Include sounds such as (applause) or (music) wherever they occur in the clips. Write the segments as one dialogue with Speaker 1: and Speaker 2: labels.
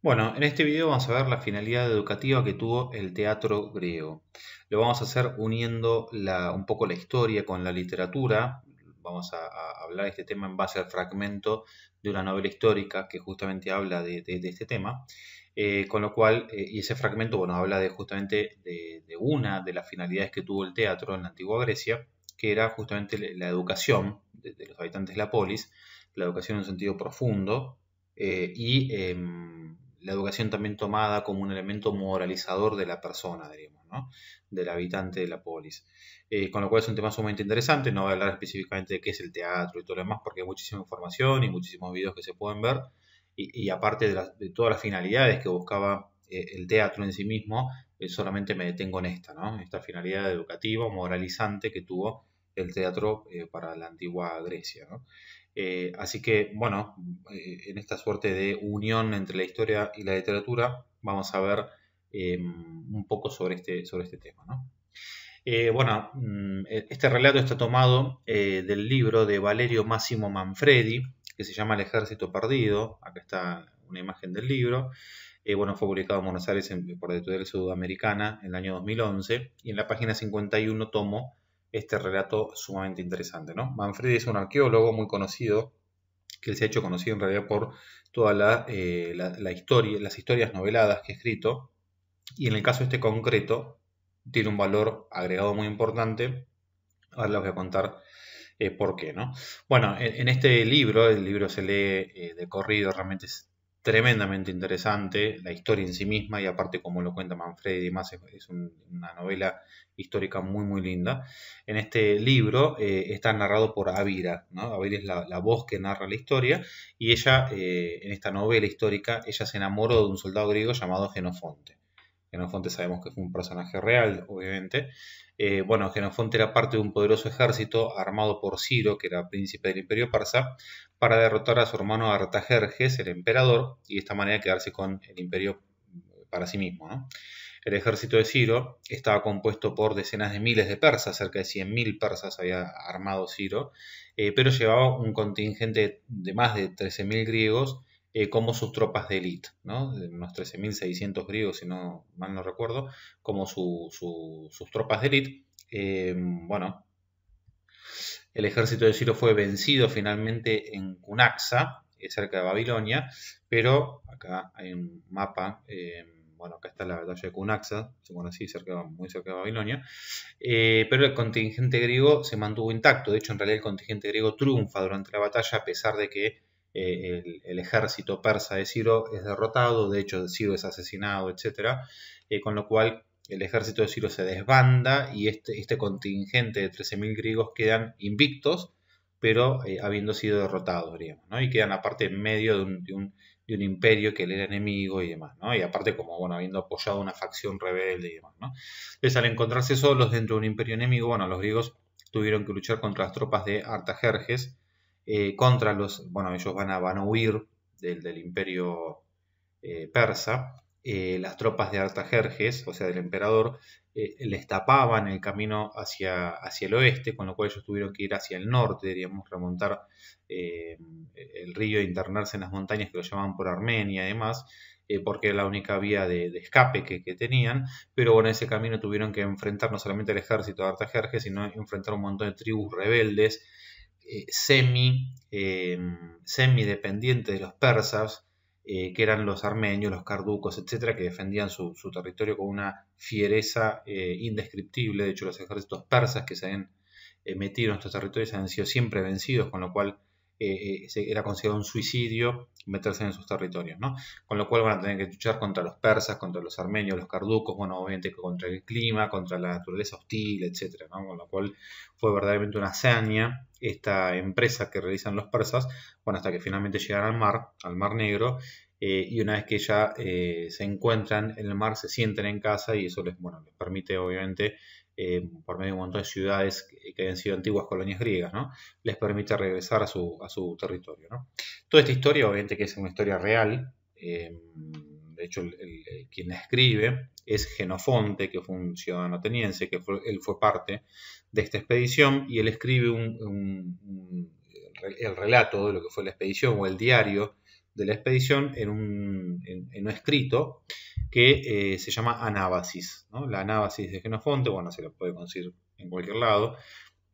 Speaker 1: Bueno, en este video vamos a ver la finalidad educativa que tuvo el teatro griego. Lo vamos a hacer uniendo un poco la historia con la literatura. Vamos a, hablar de este tema en base al fragmento de una novela histórica que justamente habla de, este tema. Eh, con lo cual, eh, y ese fragmento, bueno, habla de justamente de, una de las finalidades que tuvo el teatro en la antigua Grecia, que era justamente la educación de, los habitantes de la polis, la educación en un sentido profundo eh, y em, la educación también tomada como un elemento moralizador de la persona, del habitante de la polis. Eh, con lo cual es un tema sumamente interesante, no voy a hablar específicamente de qué es el teatro y todo lo demás, porque hay muchísima información y muchísimos videos que se pueden ver, y, aparte de, todas las finalidades que buscaba eh, el teatro en sí mismo, eh, solamente me detengo en esta, ¿no? esta finalidad educativa, moralizante que tuvo el teatro para la antigua Grecia. ¿no? Eh, así que, bueno, eh, en esta suerte de unión entre la historia y la literatura, vamos a ver eh, un poco sobre este, sobre este tema. bueno, mm, e, este relato está tomado del libro de Valerio Máximo Manfredi, que se llama El Ejército Perdido. Acá está una imagen del libro. bueno, fue publicado en Buenos Aires por la editorial sudamericana en el año 2011 y en la página 51 tomo este relato sumamente interesante. ¿no? Manfredi es un arqueólogo muy conocido, que él se ha hecho conocido en realidad por toda eh, la, historia, las historias noveladas que ha escrito, y en el caso este concreto tiene un valor agregado muy importante. Ahora les voy a contar eh, por qué. ¿no? Bueno, en, este libro, el libro se lee eh, de corrido, realmente es tremendamente interesante, la historia en sí misma y aparte como lo cuenta Manfredi y más es, una novela histórica muy muy linda. En este libro eh, está narrado por Avira, ¿no? Avira es la, voz que narra la historia y ella, eh, en esta novela histórica, ella se enamoró de un soldado griego llamado Genofonte. Genofonte sabemos que fue un personaje real, obviamente. Eh, bueno, Genofonte era parte de un poderoso ejército armado por Ciro, que era príncipe del imperio persa, para derrotar a su hermano Artajerjes, el emperador, y de esta manera quedarse con el imperio eh, para sí mismo. El ejército de Ciro estaba compuesto por decenas de miles de persas, cerca de 100.000 persas había armado Ciro, eh, pero llevaba un contingente de más de 13.000 griegos eh, como sus tropas de élite, ¿no? De unos 13.600 griegos, si no mal no recuerdo, como sus tropas de élite. Em, bueno, el ejército de Ciro fue vencido finalmente en Cunaxa, eh, cerca de Babilonia, pero acá hay un mapa, em, bueno, acá está la batalla de Cunaxa, según sí, cerca, muy cerca de Babilonia, eh, pero el contingente griego se mantuvo intacto, de hecho en realidad el contingente griego triunfa durante la batalla a pesar de que eh, el, ejército persa de Ciro es derrotado, de hecho Ciro es asesinado, etc. Eh, con lo cual el ejército de Ciro se desbanda y este, este contingente de 13.000 griegos quedan invictos, pero eh, habiendo sido derrotados, digamos, Y quedan aparte en medio de un, imperio que le era enemigo y demás, Y aparte como, bueno, habiendo apoyado una facción rebelde y demás, Entonces al encontrarse solos dentro de un imperio enemigo, bueno, los griegos tuvieron que luchar contra las tropas de Artajerjes, eh, contra los, bueno, ellos van a, van a huir del, del imperio eh, persa, eh, las tropas de Artajerjes, o sea, del emperador, les tapaban el camino hacia, hacia el oeste, con lo cual ellos tuvieron que ir hacia el norte, diríamos, remontar el río e internarse en las montañas que lo llamaban por Armenia, además, porque era la única vía de, escape que, tenían, pero bueno, ese camino tuvieron que enfrentar no solamente el ejército de Artajerjes, sino enfrentar un montón de tribus rebeldes eh, semi, em, dependiente de los persas, eh, que eran los armenios, los carducos, etcétera, que defendían su, territorio con una fiereza eh, indescriptible. De hecho, los ejércitos persas que se habían metido en estos territorios han sido siempre vencidos, con lo cual eh, eh, era considerado un suicidio meterse en sus territorios, ¿no? Con lo cual van a tener que luchar contra los persas, contra los armenios, los carducos, bueno, obviamente contra el clima, contra la naturaleza hostil, etcétera, ¿no? Con lo cual fue verdaderamente una hazaña esta empresa que realizan los persas, bueno, hasta que finalmente llegan al mar, al Mar Negro, eh, y una vez que ya eh, se encuentran en el mar, se sienten en casa y eso les, bueno, les permite obviamente, eh, por medio de un montón de ciudades que, que han sido antiguas colonias griegas, ¿no? les permite regresar a su, a su territorio. Toda esta historia, obviamente que es una historia real, de hecho quien la escribe es Genofonte, que fue un ciudadano ateniense, que él fue parte de esta expedición y él escribe el relato de lo que fue la expedición o el diario de la expedición en un, escrito que eh, se llama Anábasis. ¿no? La Anábasis de Genofonte, bueno, se lo puede conseguir en cualquier lado.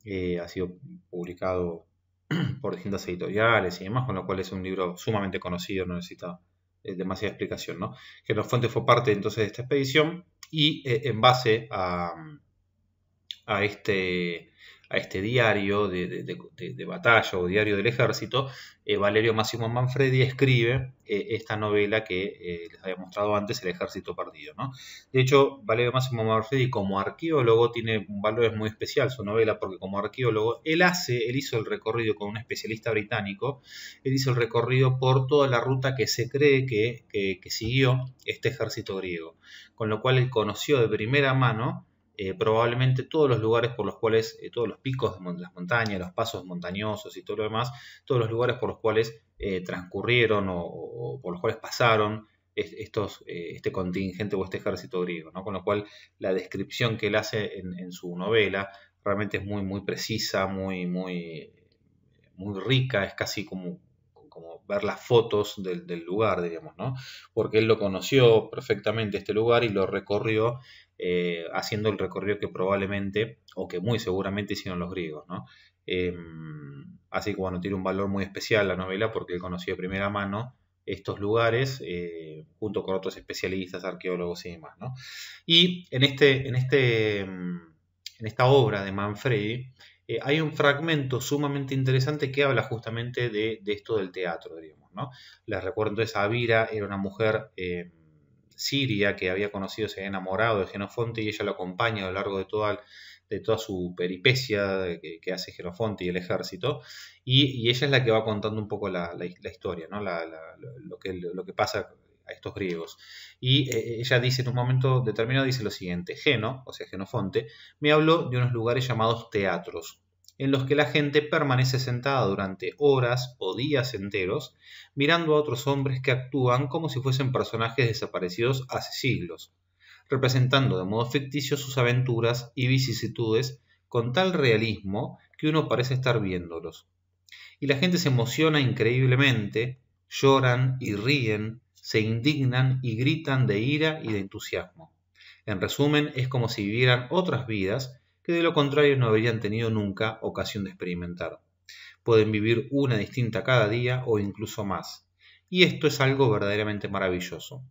Speaker 1: Eh, ha sido publicado (clears throat) por distintas editoriales y demás, con lo cual es un libro sumamente conocido, no necesita eh, demasiada explicación. ¿no? Genofonte fue parte entonces de esta expedición y en base a, a este este diario de, batalla o diario del ejército, eh, Valerio Máximo Manfredi escribe eh, esta novela que eh, les había mostrado antes, El Ejército Perdido. De hecho, Valerio Máximo Manfredi como arqueólogo tiene un valor muy especial su novela, porque como arqueólogo, él hace, él hizo el recorrido con un especialista británico, él hizo el recorrido por toda la ruta que se cree que, que siguió este ejército griego, con lo cual él conoció de primera mano eh, probablemente todos los lugares por los cuales, eh, todos los picos de las montañas, los pasos montañosos y todo lo demás, todos los lugares por los cuales eh, transcurrieron o, por los cuales pasaron estos, este contingente o este ejército griego, ¿no? con lo cual la descripción que él hace en, su novela realmente es muy, muy precisa, muy, muy, muy rica, es casi como, como ver las fotos del, lugar, digamos, Porque él lo conoció perfectamente este lugar y lo recorrió eh, haciendo el recorrido que probablemente, o que muy seguramente hicieron los griegos, ¿no? Em, así que bueno, tiene un valor muy especial la novela porque él conoció de primera mano estos lugares eh, junto con otros especialistas, arqueólogos y demás. Y este, en, este, en, esta obra de Manfredi eh, hay un fragmento sumamente interesante que habla justamente de, esto del teatro, diríamos. ¿no? Les recuerdo entonces a era una mujer... Em, Siria, que había conocido, se había enamorado de Genofonte y ella lo acompaña a lo largo de toda, de toda su peripecia que, hace Genofonte y el ejército. Y, ella es la que va contando un poco la, historia, ¿no? lo, que, lo que pasa a estos griegos. Y eh, ella dice en un momento determinado, dice lo siguiente, Geno, o sea, Genofonte, me habló de unos lugares llamados teatros, en los que la gente permanece sentada durante horas o días enteros mirando a otros hombres que actúan como si fuesen personajes desaparecidos hace siglos, representando de modo ficticio sus aventuras y vicisitudes con tal realismo que uno parece estar viéndolos. Y la gente se emociona increíblemente, lloran y ríen, se indignan y gritan de ira y de entusiasmo. En resumen, es como si vivieran otras vidas que de lo contrario no habrían tenido nunca ocasión de experimentar. Pueden vivir una distinta cada día o incluso más. Y esto es algo verdaderamente maravilloso.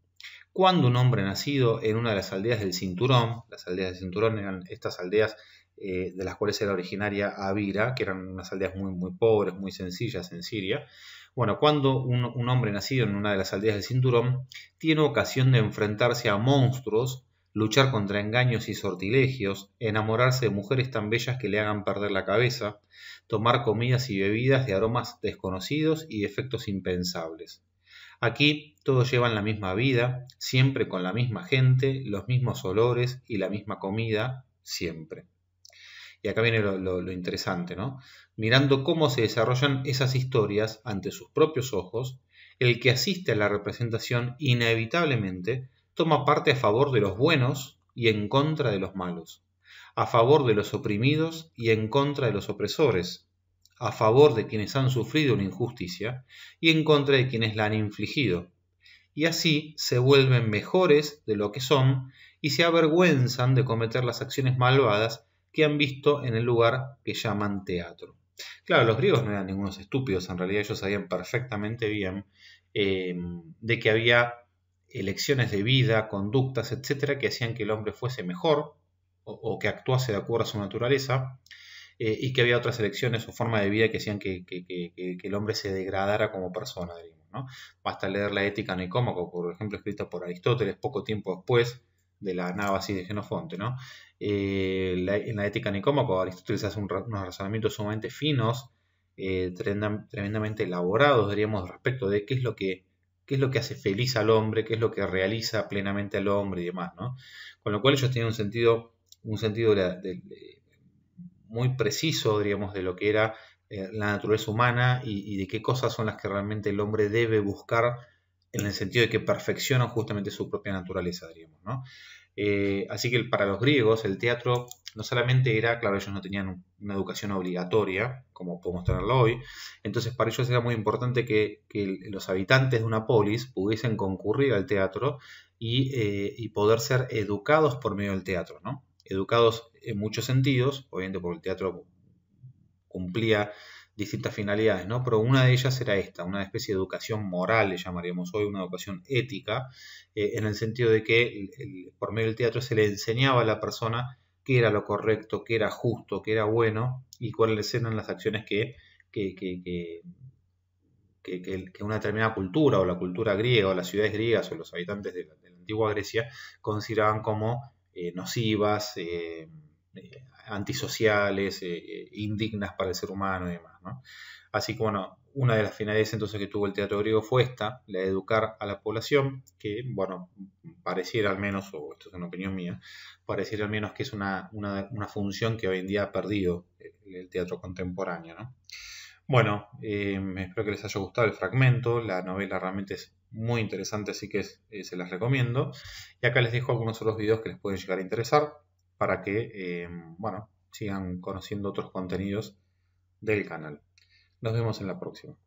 Speaker 1: Cuando un hombre nacido en una de las aldeas del Cinturón, las aldeas del Cinturón eran estas aldeas eh, de las cuales era originaria Avira, que eran unas aldeas muy, muy pobres, muy sencillas en Siria, bueno, cuando un, hombre nacido en una de las aldeas del cinturón tiene ocasión de enfrentarse a monstruos luchar contra engaños y sortilegios, enamorarse de mujeres tan bellas que le hagan perder la cabeza, tomar comidas y bebidas de aromas desconocidos y efectos impensables. Aquí todos llevan la misma vida, siempre con la misma gente, los mismos olores y la misma comida, siempre. Y acá viene lo, lo interesante, ¿no? Mirando cómo se desarrollan esas historias ante sus propios ojos, el que asiste a la representación inevitablemente toma parte a favor de los buenos y en contra de los malos, a favor de los oprimidos y en contra de los opresores, a favor de quienes han sufrido una injusticia y en contra de quienes la han infligido. Y así se vuelven mejores de lo que son y se avergüenzan de cometer las acciones malvadas que han visto en el lugar que llaman teatro. Claro, los griegos no eran ningunos estúpidos, en realidad ellos sabían perfectamente bien eh, de que había elecciones de vida, conductas, etcétera, que hacían que el hombre fuese mejor o, que actuase de acuerdo a su naturaleza, eh, y que había otras elecciones o forma de vida que hacían que, el hombre se degradara como persona, ¿no? Basta leer la ética nicómaco, por ejemplo, escrita por Aristóteles poco tiempo después de la anábasis de Genofonte, ¿no? Eh, en la ética nicómaco, Aristóteles hace unos razonamientos sumamente finos, eh, tremendamente elaborados, diríamos, respecto de qué es lo que qué es lo que hace feliz al hombre, qué es lo que realiza plenamente al hombre y demás, ¿no? Con lo cual ellos tenían un sentido, un sentido muy preciso, diríamos, de lo que era eh, la naturaleza humana y, y, de qué cosas son las que realmente el hombre debe buscar en el sentido de que perfeccionan justamente su propia naturaleza, diríamos, ¿no? Eh, así que para los griegos el teatro no solamente era, claro, ellos no tenían una educación obligatoria, como podemos tenerlo hoy, entonces para ellos era muy importante que, los habitantes de una polis pudiesen concurrir al teatro y, eh, y, poder ser educados por medio del teatro, ¿no? Educados en muchos sentidos, obviamente porque el teatro cumplía distintas finalidades, ¿no? Pero una de ellas era esta, una especie de educación moral, le llamaríamos hoy, una educación ética, eh, en el sentido de que por medio del teatro se le enseñaba a la persona qué era lo correcto, qué era justo, qué era bueno y cuáles eran las acciones que, que, que, que una determinada cultura o la cultura griega o las ciudades griegas o los habitantes de la, antigua Grecia consideraban como eh, nocivas, eh, eh, antisociales, eh, eh, indignas para el ser humano y demás. Así que bueno, una de las finalidades entonces que tuvo el teatro griego fue esta, la de educar a la población, que bueno, pareciera al menos, o esto es una opinión mía, pareciera al menos que es una, una, función que hoy en día ha perdido el, teatro contemporáneo. Bueno, em, espero que les haya gustado el fragmento, la novela realmente es muy interesante, así que se las recomiendo. Y acá les dejo algunos otros videos que les pueden llegar a interesar para que, eh, bueno, sigan conociendo otros contenidos del canal. Nos vemos en la próxima.